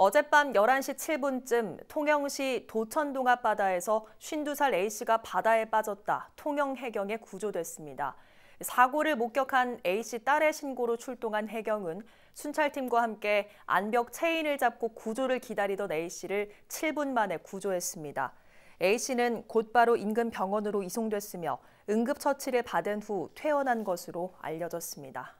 어젯밤 11시 7분쯤 통영시 도천동 앞바다에서 52살 A씨가 바다에 빠졌다 통영 해경에 구조됐습니다. 사고를 목격한 A씨 딸의 신고로 출동한 해경은 순찰팀과 함께 안벽 체인을 잡고 구조를 기다리던 A씨를 7분 만에 구조했습니다. A씨는 곧바로 인근 병원으로 이송됐으며 응급처치를 받은 후 퇴원한 것으로 알려졌습니다.